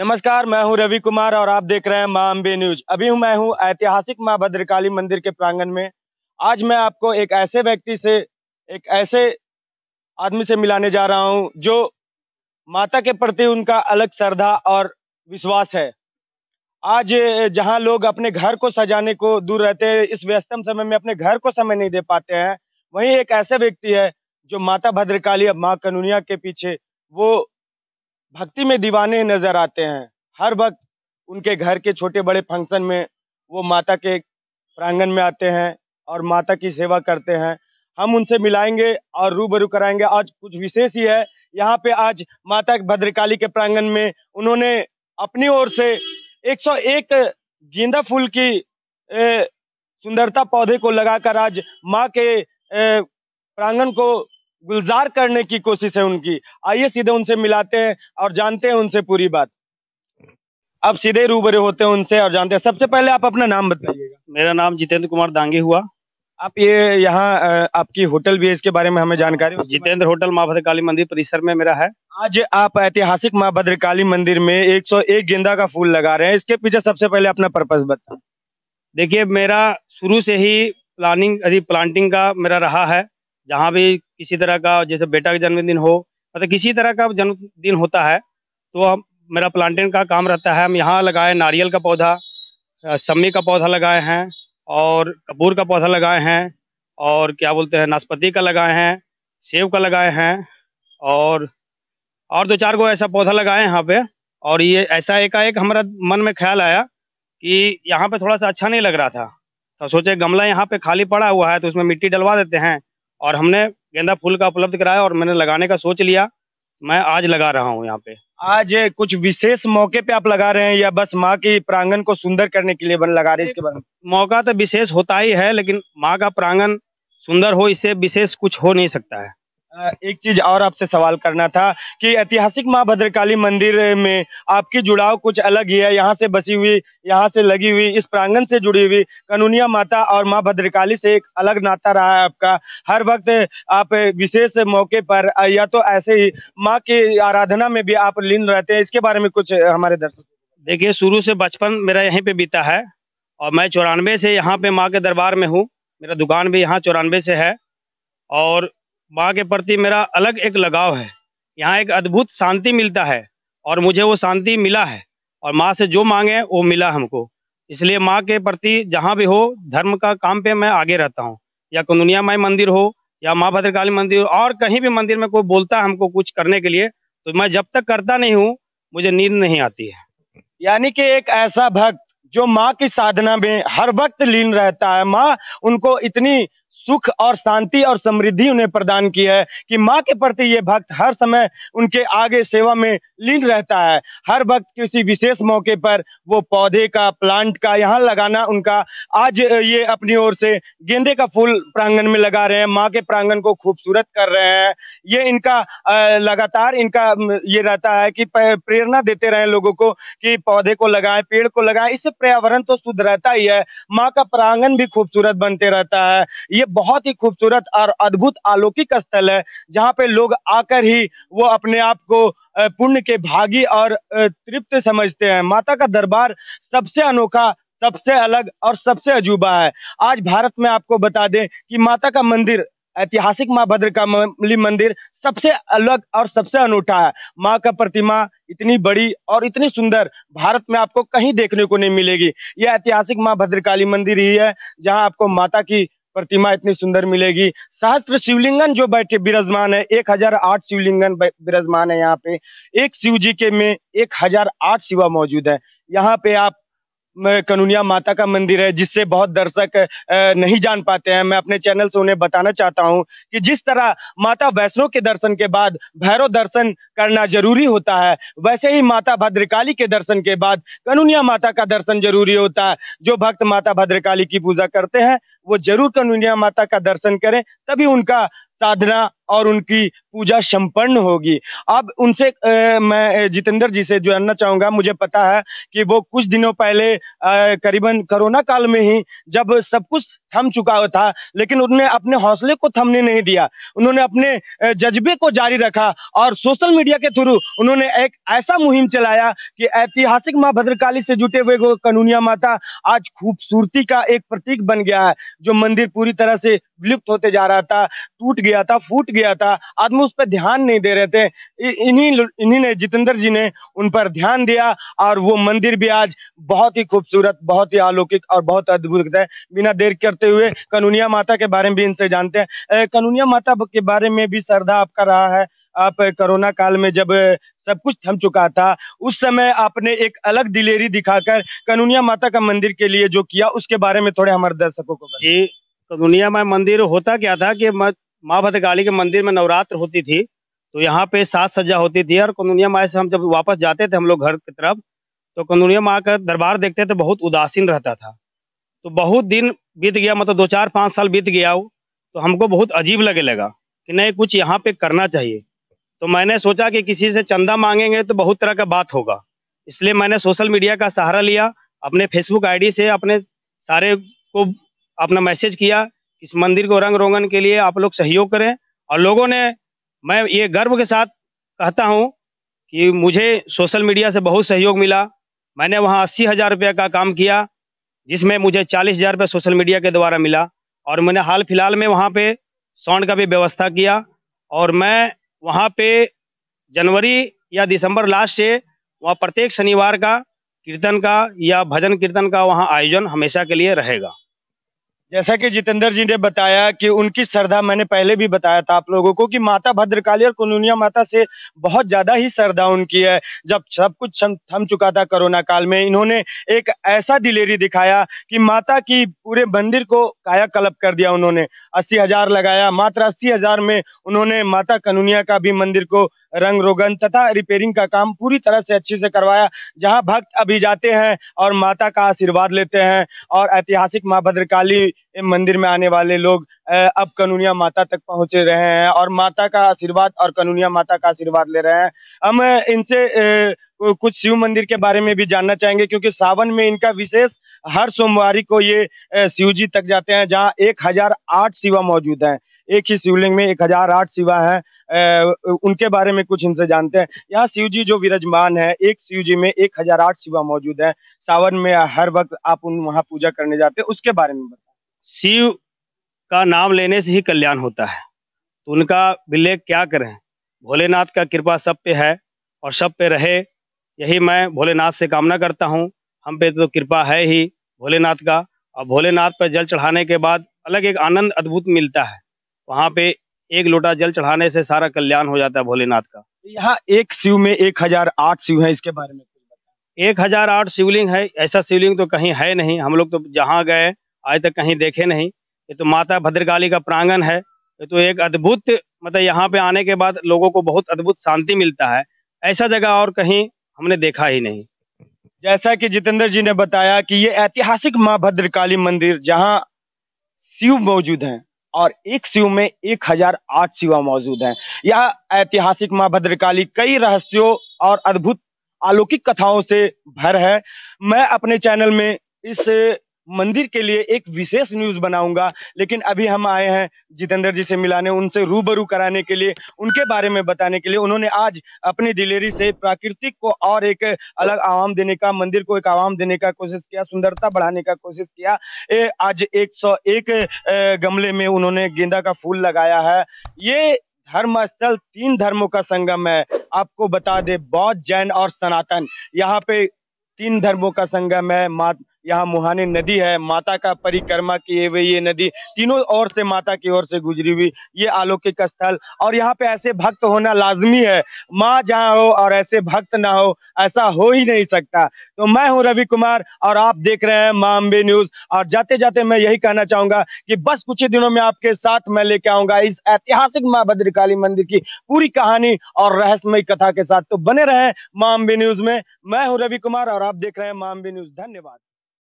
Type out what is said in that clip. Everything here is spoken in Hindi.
नमस्कार मैं हूं रवि कुमार और आप देख रहे हैं माँ अम्बे न्यूज अभी हूं मैं हूं ऐतिहासिक माँ भद्रकाली मंदिर के प्रांगण में आज मैं आपको एक ऐसे व्यक्ति से एक ऐसे आदमी से मिलाने जा रहा हूं जो माता के प्रति उनका अलग श्रद्धा और विश्वास है आज जहां लोग अपने घर को सजाने को दूर रहते हैं इस व्यस्तम समय में अपने घर को समय नहीं दे पाते हैं वही एक ऐसे व्यक्ति है जो माता भद्रकाली अब माँ कनुनिया के पीछे वो भक्ति में दीवाने नजर आते हैं हर वक्त उनके घर के छोटे बड़े फंक्शन में वो माता के प्रांगण में आते हैं और माता की सेवा करते हैं हम उनसे मिलाएंगे और रूबरू कराएंगे आज कुछ विशेष ही है यहाँ पे आज माता भद्रकाली के प्रांगण में उन्होंने अपनी ओर से 101 गेंदा फूल की सुंदरता पौधे को लगाकर आज माँ के प्रांगण को गुलजार करने की कोशिश है उनकी आइए सीधे उनसे मिलाते हैं और जानते हैं उनसे पूरी बात आप सीधे रूबरे होते हैं उनसे और जानते हैं सबसे पहले आप अपना नाम बताइएगा मेरा नाम जितेंद्र कुमार दांगी हुआ आप ये यहाँ आपकी होटल भी है इसके बारे में हमें जानकारी जितेंद्र होटल माँ भद्रकाली मंदिर परिसर में मेरा है आज आप ऐतिहासिक माँ भद्रकाली मंदिर में 101 गेंदा का फूल लगा रहे हैं इसके पीछे सबसे पहले अपना पर्पज बता देखिए मेरा शुरू से ही प्लानिंग अभी प्लांटिंग का मेरा रहा है जहाँ भी किसी तरह का जैसे बेटा का जन्मदिन हो मतलब किसी तरह का जन्मदिन होता है तो हम मेरा प्लांटेन का काम रहता है हम यहाँ लगाए नारियल का पौधा सम्मी का पौधा लगाए हैं और कपूर का पौधा लगाए हैं और क्या बोलते हैं नाशपति का लगाए हैं सेब का लगाए हैं और और दो चार गो ऐसा पौधा लगाए हैं यहाँ पे और ये ऐसा एकाएक हमारा मन में ख्याल आया कि यहाँ पे थोड़ा सा अच्छा नहीं लग रहा था तो सोचे गमला यहाँ पे खाली पड़ा हुआ है तो उसमें मिट्टी डलवा देते हैं और हमने गेंदा फूल का उपलब्ध कराया और मैंने लगाने का सोच लिया मैं आज लगा रहा हूँ यहाँ पे आज कुछ विशेष मौके पे आप लगा रहे हैं या बस माँ की प्रांगण को सुंदर करने के लिए बन लगा रहे इसके बारे में मौका तो विशेष होता ही है लेकिन माँ का प्रांगण सुंदर हो इससे विशेष कुछ हो नहीं सकता है एक चीज और आपसे सवाल करना था कि ऐतिहासिक माँ भद्रकाली मंदिर में आपकी जुड़ाव कुछ अलग ही है यहाँ से बसी हुई यहाँ से लगी हुई इस प्रांगण से जुड़ी हुई कनूनिया माता और माँ भद्रकाली से एक अलग नाता रहा है आपका हर वक्त आप विशेष मौके पर या तो ऐसे ही माँ की आराधना में भी आप लीन रहते हैं इसके बारे में कुछ हमारे दर्शक देखिए शुरू से बचपन मेरा यहीं पे बीता है और मैं चौरानवे से यहाँ पे माँ के दरबार में हूँ मेरा दुकान भी यहाँ चौरानवे से है और माँ के प्रति मेरा अलग एक लगाव है यहाँ एक अद्भुत शांति मिलता है और मुझे वो शांति मिला है और माँ से जो मांगे वो मिला हमको इसलिए माँ के प्रति जहाँ भी हो धर्म का काम पे मैं आगे रहता हूँ या कुंदनिया माई मंदिर हो या माँ भद्रकाली मंदिर और कहीं भी मंदिर में कोई बोलता है हमको कुछ करने के लिए तो मैं जब तक करता नहीं हूँ मुझे नींद नहीं आती है यानी कि एक ऐसा भक्त जो माँ की साधना में हर वक्त लीन रहता है माँ उनको इतनी सुख और शांति और समृद्धि उन्हें प्रदान की है कि माँ के प्रति ये भक्त हर समय उनके आगे सेवा में लीन रहता है हर वक्त किसी विशेष मौके पर वो पौधे का प्लांट का यहाँ लगाना उनका आज ये अपनी ओर से गेंदे का फूल प्रांगण में लगा रहे हैं माँ के प्रांगण को खूबसूरत कर रहे हैं ये इनका लगातार इनका ये रहता है कि प्रेरणा देते रहे लोगों को कि पौधे को लगाए पेड़ को लगाए इससे पर्यावरण तो शुद्ध रहता ही है माँ का प्रांगण भी खूबसूरत बनते रहता है ये बहुत ही खूबसूरत और अद्भुत अलौकिक स्थल है जहाँ पे लोग आकर ही वो अपने आप को पुण्य के भागी और तृप्त समझते हैं माता का दरबार सबसे अनोखा सबसे अलग और सबसे अजूबा है आज भारत में आपको बता दें कि माता का मंदिर ऐतिहासिक माँ भद्र का मंदिर सबसे अलग और सबसे अनूठा है माँ का प्रतिमा इतनी बड़ी और इतनी सुंदर भारत में आपको कहीं देखने को नहीं मिलेगी यह ऐतिहासिक माँ भद्रकाली मंदिर ही है जहाँ आपको माता की प्रतिमा इतनी सुंदर मिलेगी सहस्त्र शिवलिंगन जो बैठे विराजमान है एक हजार आठ शिवलिंगन विराजमान है यहाँ पे एक शिव जी के में एक हजार आठ शिवा मौजूद है यहाँ पे आप कनुनिया माता का मंदिर है जिससे बहुत दर्शक नहीं जान पाते हैं मैं अपने चैनल से उन्हें बताना चाहता हूं कि जिस तरह माता वैष्णो के दर्शन के बाद भैरव दर्शन करना जरूरी होता है वैसे ही माता भद्रकाली के दर्शन के बाद कनुनिया माता का दर्शन जरूरी होता है जो भक्त माता भद्रकाली की पूजा करते हैं वो जरूर कनुनिया माता का दर्शन करें तभी उनका साधना और उनकी पूजा संपन्न होगी अब उनसे ए, मैं जितेंद्र जी से जानना चाहूंगा मुझे पता है कि वो कुछ दिनों पहले करीबन कोरोना काल में ही जब सब कुछ थम चुका था लेकिन उन्होंने अपने हौसले को थमने नहीं दिया उन्होंने अपने जज्बे को जारी रखा और सोशल मीडिया के थ्रू उन्होंने एक ऐसा मुहिम चलाया कि ऐतिहासिक माँ भद्रकाली से जुटे हुए कनुनिया माता आज खूबसूरती का एक प्रतीक बन गया है जो मंदिर पूरी तरह से विलुप्त होते जा रहा था टूट गया था फूट किया था आदमी उस पर ध्यान नहीं दे रहे थे इन्हीं इन्हीं ने जितेंद्र जी ने उन पर ध्यान दिया और वो मंदिर भी आज बहुत ही खूबसूरत बहुत ही अलौकिक और बहुत अद्भुत है बिना देर करते हुए कनुनिया माता के बारे में भी इनसे जानते हैं कनुनिया माता के बारे में भी श्रद्धा आपका रहा है आप कोरोना काल में जब सब कुछ थम चुका था उस समय आपने एक अलग दिलेरी दिखाकर कनुनिया माता का मंदिर के लिए जो किया उसके बारे में थोड़े हमारे दर्शकों को ये कनुनिया माँ मंदिर होता क्या था कि माँ भद्रकाली के मंदिर में नवरात्र होती थी तो यहाँ पे सात सज्जा होती थी और कन्दुनिया माँ से हम जब वापस जाते थे हम लोग घर की तरफ तो कन्दुनिया माँ का दरबार देखते थे बहुत उदासीन रहता था तो बहुत दिन बीत गया मतलब दो चार पाँच साल बीत गया वो तो हमको बहुत अजीब लगे लगा कि नहीं कुछ यहाँ पे करना चाहिए तो मैंने सोचा कि किसी से चंदा मांगेंगे तो बहुत तरह का बात होगा इसलिए मैंने सोशल मीडिया का सहारा लिया अपने फेसबुक आईडी से अपने सारे को अपना मैसेज किया इस मंदिर को रंग रोगन के लिए आप लोग सहयोग करें और लोगों ने मैं ये गर्व के साथ कहता हूँ कि मुझे सोशल मीडिया से बहुत सहयोग मिला मैंने वहाँ अस्सी हज़ार रुपये का काम किया जिसमें मुझे चालीस हज़ार रुपये सोशल मीडिया के द्वारा मिला और मैंने हाल फिलहाल में वहाँ पे साउंड का भी व्यवस्था किया और मैं वहाँ पे जनवरी या दिसंबर लास्ट से वहाँ प्रत्येक शनिवार का कीर्तन का या भजन कीर्तन का वहाँ आयोजन हमेशा के लिए रहेगा जैसा कि जितेंद्र जी ने बताया कि उनकी श्रद्धा मैंने पहले भी बताया था आप लोगों को कि माता भद्रकाली और कुनुनिया माता से बहुत ज्यादा ही श्रद्धा उनकी है जब सब कुछ थम चुका था कोरोना काल में इन्होंने एक ऐसा दिलेरी दिखाया कि माता की पूरे मंदिर को कायाकल्प कर दिया उन्होंने अस्सी हजार लगाया मात्र अस्सी हजार में उन्होंने माता कनुनिया का भी मंदिर को रंग रोगन तथा रिपेयरिंग का काम पूरी तरह से अच्छे से करवाया जहाँ भक्त अभी जाते हैं और माता का आशीर्वाद लेते हैं और ऐतिहासिक माँ भद्रकाली मंदिर में आने वाले लोग अब कनुनिया माता तक पहुंच रहे हैं और माता का आशीर्वाद और कनुनिया माता का आशीर्वाद ले रहे हैं हम इनसे कुछ शिव मंदिर के बारे में भी जानना चाहेंगे क्योंकि सावन में इनका विशेष हर सोमवार को ये शिव जी तक जाते हैं जहाँ एक हजार आठ शिवा मौजूद हैं एक ही शिवलिंग में एक हजार आठ शिवा है उनके बारे में कुछ इनसे जानते हैं यहाँ शिव जी जो विराजमान है एक शिव जी में एक हजार आठ शिवा मौजूद है सावन में हर वक्त आप उन वहाँ पूजा करने जाते हैं उसके बारे में बताए शिव का नाम लेने से ही कल्याण होता है तो उनका विलेख क्या करें भोलेनाथ का कृपा सब पे है और सब पे रहे यही मैं भोलेनाथ से कामना करता हूँ हम पे तो कृपा है ही भोलेनाथ का और भोलेनाथ पर जल चढ़ाने के बाद अलग एक आनंद अद्भुत मिलता है वहाँ पे एक लोटा जल चढ़ाने से सारा कल्याण हो जाता है भोलेनाथ का यहाँ एक शिव में एक हजार आठ शिव है इसके बारे में एक हजार आठ शिवलिंग है ऐसा शिवलिंग तो कहीं है नहीं हम लोग तो जहाँ गए आज तक कहीं देखे नहीं ये तो माता भद्रकाली का प्रांगण है ये तो एक अद्भुत मतलब यहाँ पे आने के बाद लोगों को बहुत अद्भुत शांति मिलता है ऐसा जगह और कहीं हमने देखा ही नहीं जैसा कि जितेंद्र जी ने बताया कि ये ऐतिहासिक माँ भद्रकाली मंदिर जहाँ शिव मौजूद हैं और एक शिव में एक हजार आठ शिवा मौजूद हैं यह ऐतिहासिक माँ भद्रकाली कई रहस्यों और अद्भुत अलौकिक कथाओं से भर है मैं अपने चैनल में इस मंदिर के लिए एक विशेष न्यूज बनाऊंगा लेकिन अभी हम आए हैं जितेंद्र जी से मिलाने उनसे रूबरू कराने के लिए उनके बारे में बताने के लिए उन्होंने आज अपनी दिलेरी से प्राकृतिक को और एक अलग आवाम देने का मंदिर को एक आवाम देने का कोशिश किया सुंदरता बढ़ाने का कोशिश किया ए, आज एक गमले में उन्होंने गेंदा का फूल लगाया है ये धर्म स्थल तीन धर्मों का संगम है आपको बता दे बौद्ध जैन और सनातन यहाँ पे तीन धर्मों का संगम है यहाँ मुहाने नदी है माता का परिक्रमा किए हुए ये नदी तीनों ओर से माता की ओर से गुजरी हुई ये अलौकिक स्थल और यहाँ पे ऐसे भक्त होना लाजमी है माँ जहाँ हो और ऐसे भक्त ना हो ऐसा हो ही नहीं सकता तो मैं हूँ रवि कुमार और आप देख रहे हैं माँ अम्बे न्यूज और जाते जाते मैं यही कहना चाहूंगा कि बस कुछ ही दिनों में आपके साथ मैं लेके आऊंगा इस ऐतिहासिक माँ भद्रकाली मंदिर की पूरी कहानी और रहस्यमय कथा के साथ तो बने रहे माँ अम्बे न्यूज में मैं हूँ रवि कुमार और आप देख रहे हैं माँ अम्बे न्यूज धन्यवाद